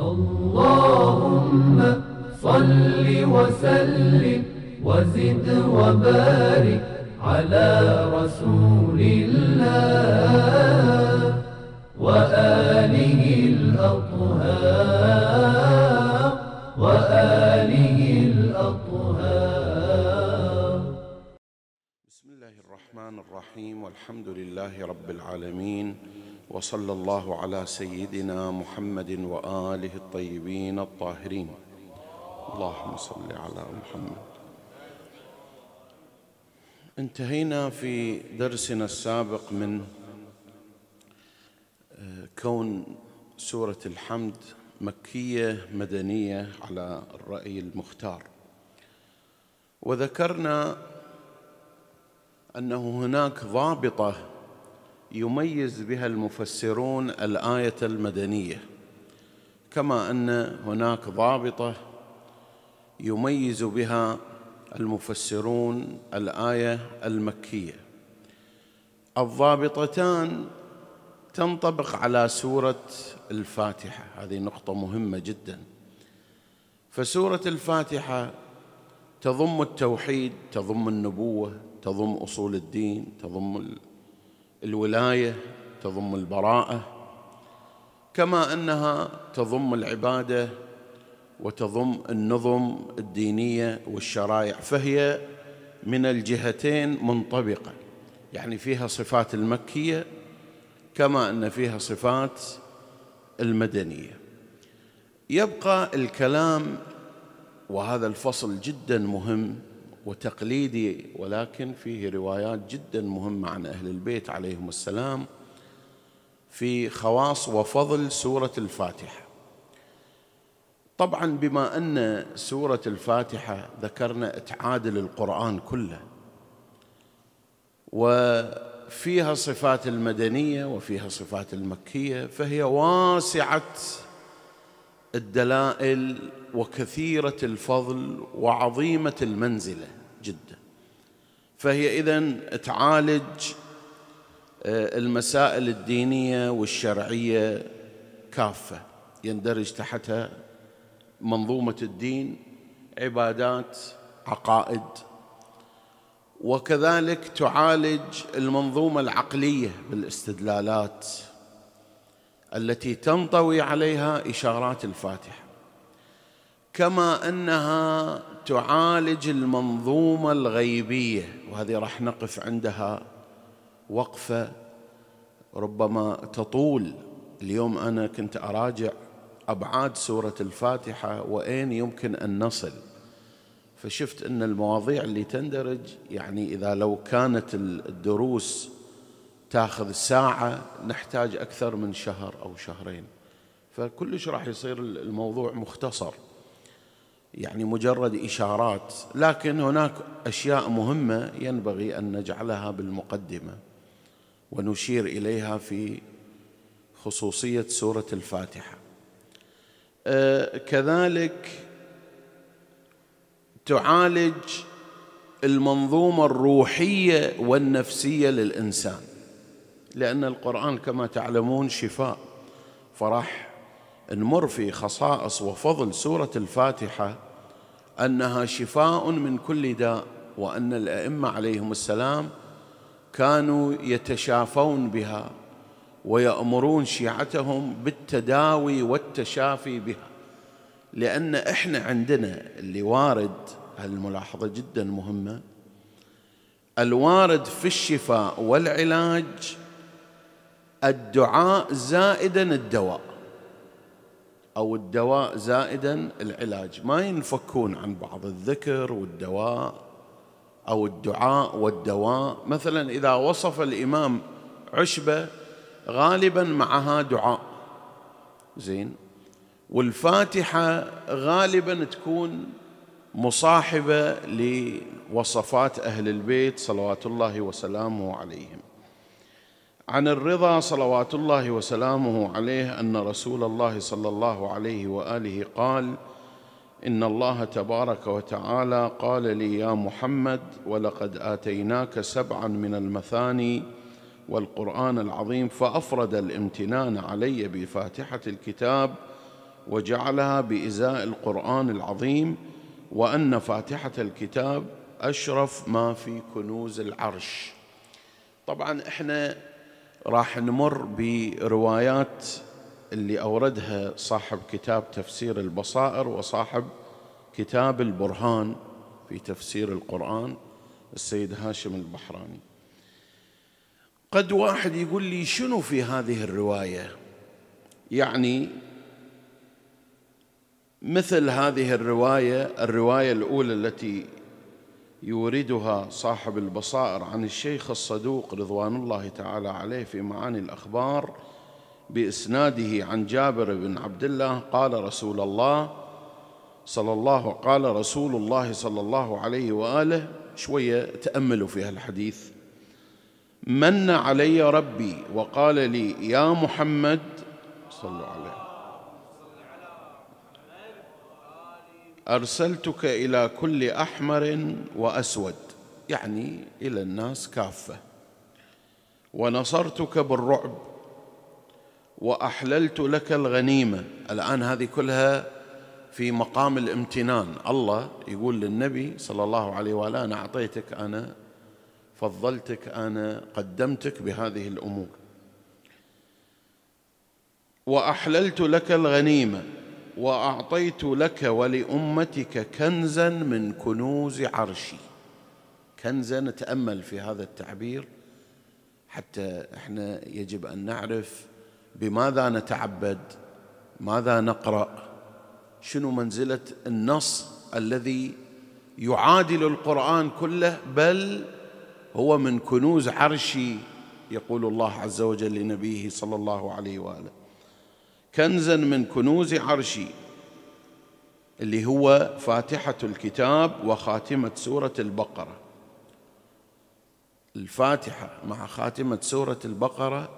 اللهم صل وسلم وزد وبارك على رسول الله وآله الأطهار وآله الأطهار بسم الله الرحمن الرحيم والحمد لله رب العالمين وصلى الله على سيدنا محمد واله الطيبين الطاهرين اللهم صل على محمد انتهينا في درسنا السابق من آه، كون سوره الحمد مكيه مدنيه على الراي المختار وذكرنا انه هناك ضابطه يميز بها المفسرون الايه المدنيه كما ان هناك ضابطه يميز بها المفسرون الايه المكيه الضابطتان تنطبق على سوره الفاتحه هذه نقطه مهمه جدا فسوره الفاتحه تضم التوحيد تضم النبوه تضم اصول الدين تضم الولايه تضم البراءه كما انها تضم العباده وتضم النظم الدينيه والشرائع فهي من الجهتين منطبقه يعني فيها صفات المكيه كما ان فيها صفات المدنيه يبقى الكلام وهذا الفصل جدا مهم وتقليدي ولكن فيه روايات جدا مهمة عن أهل البيت عليهم السلام في خواص وفضل سورة الفاتحة طبعا بما أن سورة الفاتحة ذكرنا تعادل القرآن كله وفيها صفات المدنية وفيها صفات المكية فهي واسعة الدلائل وكثيرة الفضل وعظيمة المنزله جدا فهي إذا تعالج آه، المسائل الدينية والشرعية كافة يندرج تحتها منظومة الدين عبادات عقائد وكذلك تعالج المنظومة العقلية بالاستدلالات التي تنطوي عليها إشارات الفاتحة كما انها تعالج المنظومه الغيبيه وهذه راح نقف عندها وقفه ربما تطول اليوم انا كنت اراجع ابعاد سوره الفاتحه واين يمكن ان نصل فشفت ان المواضيع اللي تندرج يعني اذا لو كانت الدروس تاخذ ساعه نحتاج اكثر من شهر او شهرين فكلش راح يصير الموضوع مختصر يعني مجرد إشارات لكن هناك أشياء مهمة ينبغي أن نجعلها بالمقدمة ونشير إليها في خصوصية سورة الفاتحة أه، كذلك تعالج المنظومة الروحية والنفسية للإنسان لأن القرآن كما تعلمون شفاء فرح نمر في خصائص وفضل سورة الفاتحة أنها شفاء من كل داء وأن الأئمة عليهم السلام كانوا يتشافون بها ويأمرون شيعتهم بالتداوي والتشافي بها لأن إحنا عندنا اللي وارد هالملاحظة جدا مهمة الوارد في الشفاء والعلاج الدعاء زائدا الدواء أو الدواء زائدا العلاج ما ينفكون عن بعض الذكر والدواء أو الدعاء والدواء مثلا إذا وصف الإمام عشبة غالبا معها دعاء زين والفاتحة غالبا تكون مصاحبة لوصفات أهل البيت صلوات الله وسلامه عليهم عن الرضا صلوات الله وسلامه عليه ان رسول الله صلى الله عليه واله قال ان الله تبارك وتعالى قال لي يا محمد ولقد اتيناك سبعا من المثاني والقران العظيم فافرد الامتنان علي بفاتحه الكتاب وجعلها بازاء القران العظيم وان فاتحه الكتاب اشرف ما في كنوز العرش طبعا احنا راح نمر بروايات اللي أوردها صاحب كتاب تفسير البصائر وصاحب كتاب البرهان في تفسير القرآن السيد هاشم البحراني قد واحد يقول لي شنو في هذه الرواية يعني مثل هذه الرواية الرواية الأولى التي يوردها صاحب البصائر عن الشيخ الصدوق رضوان الله تعالى عليه في معاني الأخبار بإسناده عن جابر بن عبد الله قال رسول الله صلى الله قال رسول الله صلى الله عليه وآله شوية تأملوا في الحديث من علي ربي وقال لي يا محمد صلى الله عليه ارسلتك الى كل احمر واسود يعني الى الناس كافه ونصرتك بالرعب واحللت لك الغنيمه الان هذه كلها في مقام الامتنان الله يقول للنبي صلى الله عليه واله انا اعطيتك انا فضلتك انا قدمتك بهذه الامور واحللت لك الغنيمه واعطيت لك ولامتك كنزا من كنوز عرشي كنزا نتامل في هذا التعبير حتى احنا يجب ان نعرف بماذا نتعبد ماذا نقرا شنو منزله النص الذي يعادل القران كله بل هو من كنوز عرشي يقول الله عز وجل لنبيه صلى الله عليه واله كنزا من كنوز عرشي اللي هو فاتحة الكتاب وخاتمة سورة البقرة الفاتحة مع خاتمة سورة البقرة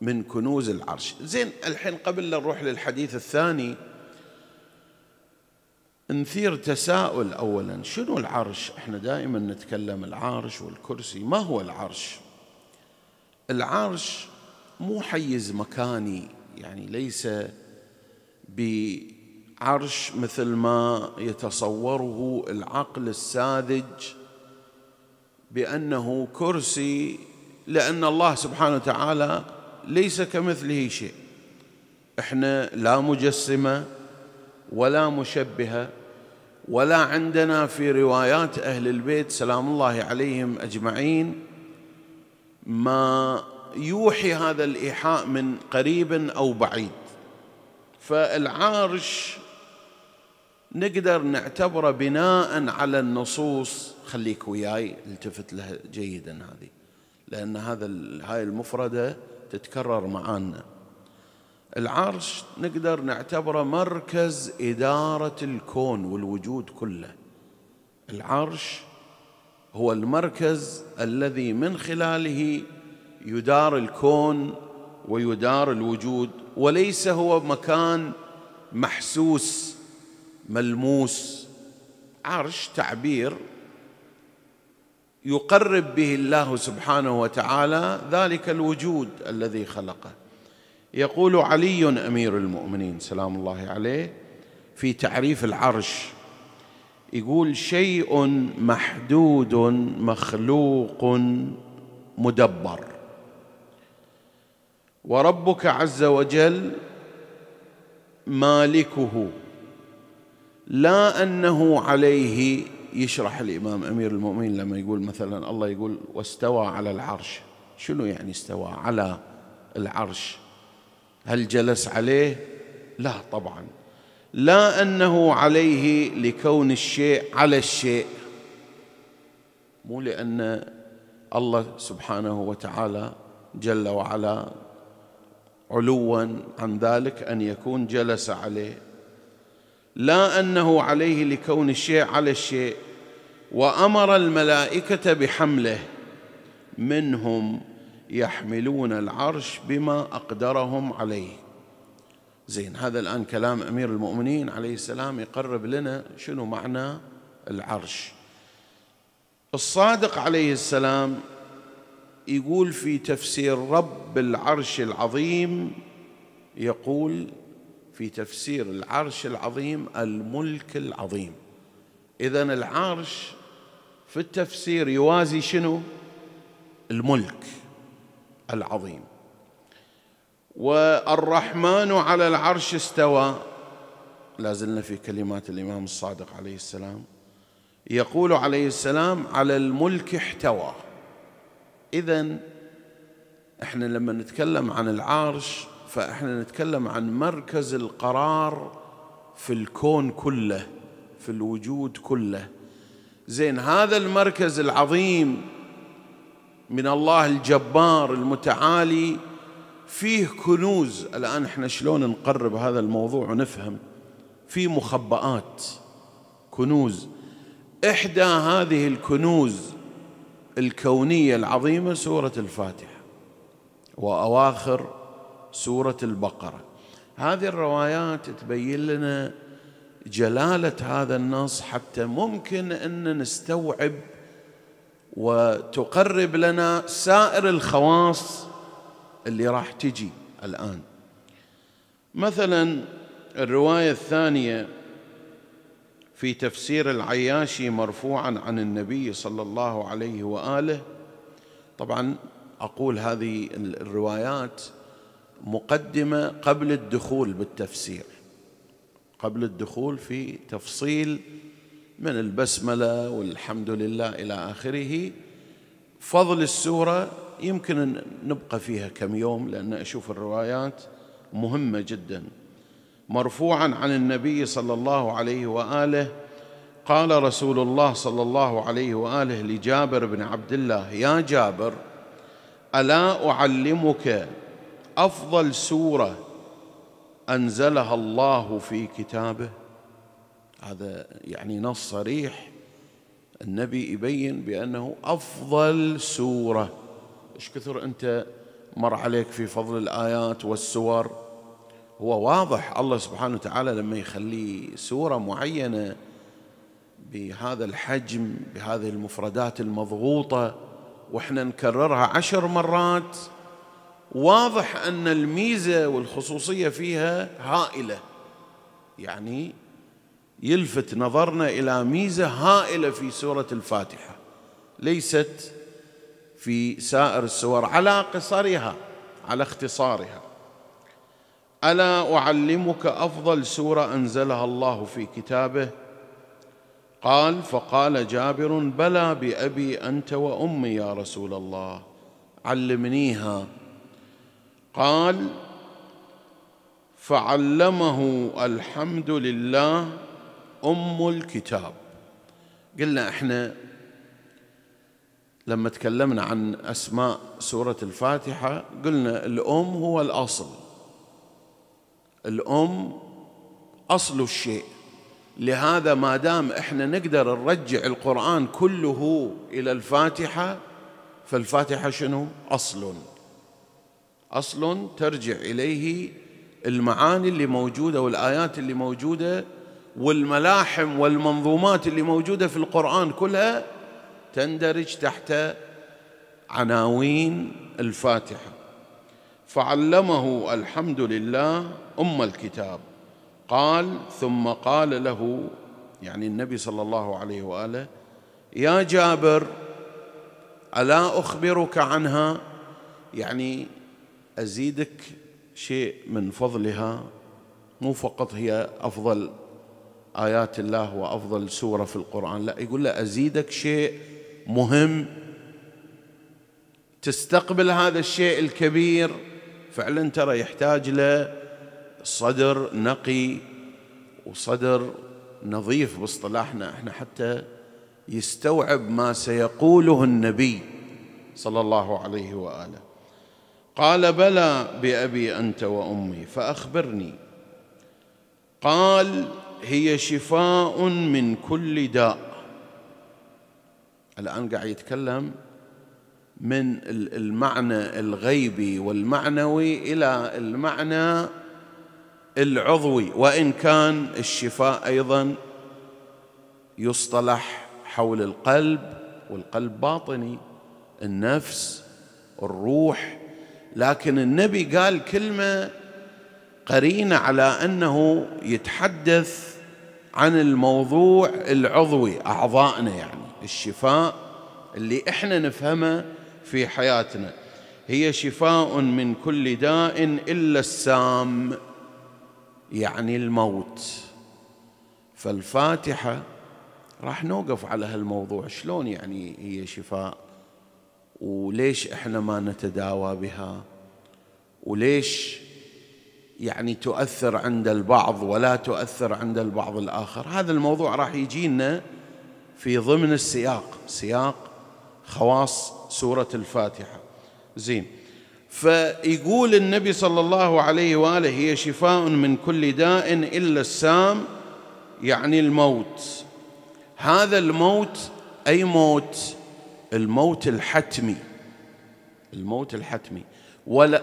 من كنوز العرش زين الحين قبل لا نروح للحديث الثاني نثير تساؤل اولا شنو العرش احنا دائما نتكلم العرش والكرسي ما هو العرش العرش مو حيز مكاني يعني ليس بعرش مثل ما يتصوره العقل الساذج بأنه كرسي لأن الله سبحانه وتعالى ليس كمثله شيء احنا لا مجسمة ولا مشبهة ولا عندنا في روايات أهل البيت سلام الله عليهم أجمعين ما يوحي هذا الإيحاء من قريب أو بعيد فالعرش نقدر نعتبره بناء على النصوص خليك وياي التفت لها جيدا هذه لأن هذا هاي المفردة تتكرر معانا العرش نقدر نعتبره مركز إدارة الكون والوجود كله العرش هو المركز الذي من خلاله يدار الكون ويدار الوجود وليس هو مكان محسوس ملموس عرش تعبير يقرب به الله سبحانه وتعالى ذلك الوجود الذي خلقه يقول علي امير المؤمنين سلام الله عليه في تعريف العرش يقول شيء محدود مخلوق مدبر وربك عز وجل مالكه لا انه عليه يشرح الامام امير المؤمنين لما يقول مثلا الله يقول واستوى على العرش شنو يعني استوى على العرش هل جلس عليه لا طبعا لا انه عليه لكون الشيء على الشيء مو لان الله سبحانه وتعالى جل وعلا علوا عن ذلك ان يكون جلس عليه لا انه عليه لكون الشيء على الشيء وامر الملائكه بحمله منهم يحملون العرش بما اقدرهم عليه زين هذا الان كلام امير المؤمنين عليه السلام يقرب لنا شنو معنى العرش الصادق عليه السلام يقول في تفسير رب العرش العظيم يقول في تفسير العرش العظيم الملك العظيم اذا العرش في التفسير يوازي شنو الملك العظيم والرحمن على العرش استوى لازلنا في كلمات الامام الصادق عليه السلام يقول عليه السلام على الملك احتوى إذا احنا لما نتكلم عن العرش فاحنا نتكلم عن مركز القرار في الكون كله في الوجود كله زين هذا المركز العظيم من الله الجبار المتعالي فيه كنوز الان احنا شلون نقرب هذا الموضوع ونفهم في مخبآت كنوز احدى هذه الكنوز الكونية العظيمة سورة الفاتحة وأواخر سورة البقرة هذه الروايات تبين لنا جلالة هذا النص حتى ممكن أن نستوعب وتقرب لنا سائر الخواص اللي راح تجي الآن مثلا الرواية الثانية في تفسير العياشي مرفوعا عن النبي صلى الله عليه واله طبعا اقول هذه الروايات مقدمه قبل الدخول بالتفسير قبل الدخول في تفصيل من البسمله والحمد لله الى اخره فضل السوره يمكن نبقى فيها كم يوم لان اشوف الروايات مهمه جدا مرفوعا عن النبي صلى الله عليه واله قال رسول الله صلى الله عليه واله لجابر بن عبد الله يا جابر الا اعلمك افضل سوره انزلها الله في كتابه هذا يعني نص صريح النبي يبين بانه افضل سوره ايش كثر انت مر عليك في فضل الايات والسور هو واضح الله سبحانه وتعالى لما يخلي سورة معينة بهذا الحجم بهذه المفردات المضغوطة وإحنا نكررها عشر مرات واضح أن الميزة والخصوصية فيها هائلة يعني يلفت نظرنا إلى ميزة هائلة في سورة الفاتحة ليست في سائر السور على قصرها على اختصارها الا اعلمك افضل سوره انزلها الله في كتابه قال فقال جابر بلى بابي انت وامي يا رسول الله علمنيها قال فعلمه الحمد لله ام الكتاب قلنا احنا لما تكلمنا عن اسماء سوره الفاتحه قلنا الام هو الاصل الأم أصل الشيء لهذا ما دام احنا نقدر نرجع القرآن كله إلى الفاتحة فالفاتحة شنو؟ أصل أصل ترجع إليه المعاني اللي موجودة والآيات اللي موجودة والملاحم والمنظومات اللي موجودة في القرآن كلها تندرج تحت عناوين الفاتحه فعلمه الحمد لله ام الكتاب قال ثم قال له يعني النبي صلى الله عليه واله يا جابر الا اخبرك عنها يعني ازيدك شيء من فضلها مو فقط هي افضل ايات الله وافضل سوره في القران لا يقول له ازيدك شيء مهم تستقبل هذا الشيء الكبير فعلا ترى يحتاج له صدر نقي وصدر نظيف باصطلاحنا احنا حتى يستوعب ما سيقوله النبي صلى الله عليه واله قال بلى بابي انت وامي فاخبرني قال هي شفاء من كل داء الان قاعد يتكلم من المعنى الغيبي والمعنوي الى المعنى العضوي وان كان الشفاء ايضا يصطلح حول القلب والقلب باطني النفس الروح لكن النبي قال كلمه قرينه على انه يتحدث عن الموضوع العضوي اعضائنا يعني الشفاء اللي احنا نفهمه في حياتنا هي شفاء من كل داء الا السام يعني الموت فالفاتحه راح نوقف على هالموضوع شلون يعني هي شفاء وليش احنا ما نتداوى بها وليش يعني تؤثر عند البعض ولا تؤثر عند البعض الاخر هذا الموضوع راح يجينا في ضمن السياق سياق خواص سورة الفاتحة زين فيقول النبي صلى الله عليه وآله هي شفاء من كل داء إلا السام يعني الموت هذا الموت أي موت الموت الحتمي الموت الحتمي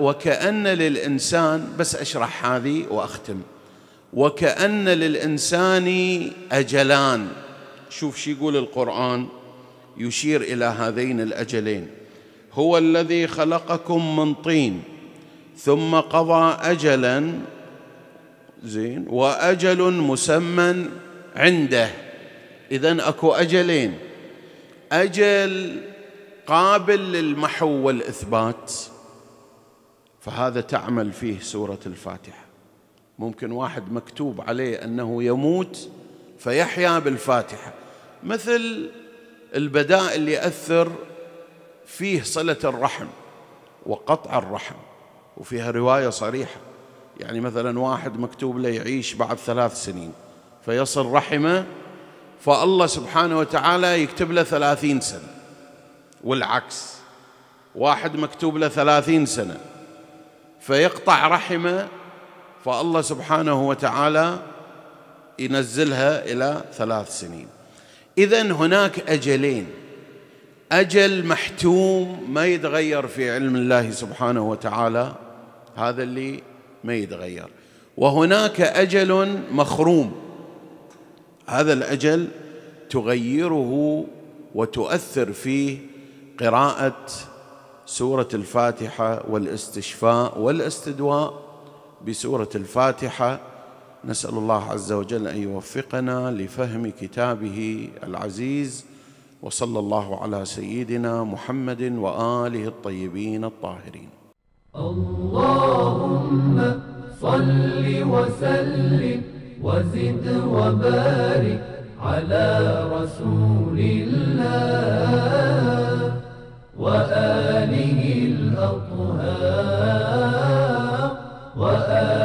وكأن للإنسان بس أشرح هذه وأختم وكأن للإنسان أجلان شوف شو يقول القرآن يشير إلى هذين الأجلين هو الذي خلقكم من طين ثم قضى أجلا زين وأجل مسمى عنده إذا أكو أجلين أجل قابل للمحو والإثبات فهذا تعمل فيه سورة الفاتحة ممكن واحد مكتوب عليه أنه يموت فيحيا بالفاتحة مثل البداء اللي يأثر فيه صلة الرحم وقطع الرحم وفيها رواية صريحة يعني مثلا واحد مكتوب له يعيش بعد ثلاث سنين فيصل رحمه فالله سبحانه وتعالى يكتب له ثلاثين سنة والعكس واحد مكتوب له ثلاثين سنة فيقطع رحمه فالله سبحانه وتعالى ينزلها إلى ثلاث سنين إذا هناك أجلين أجل محتوم ما يتغير في علم الله سبحانه وتعالى هذا اللي ما يتغير وهناك أجل مخروم هذا الأجل تغيره وتؤثر فيه قراءة سورة الفاتحة والاستشفاء والاستدواء بسورة الفاتحة نسال الله عز وجل ان يوفقنا لفهم كتابه العزيز وصلى الله على سيدنا محمد واله الطيبين الطاهرين اللهم صل وسلم وزد وبارك على رسول الله وآله الأطهار وآله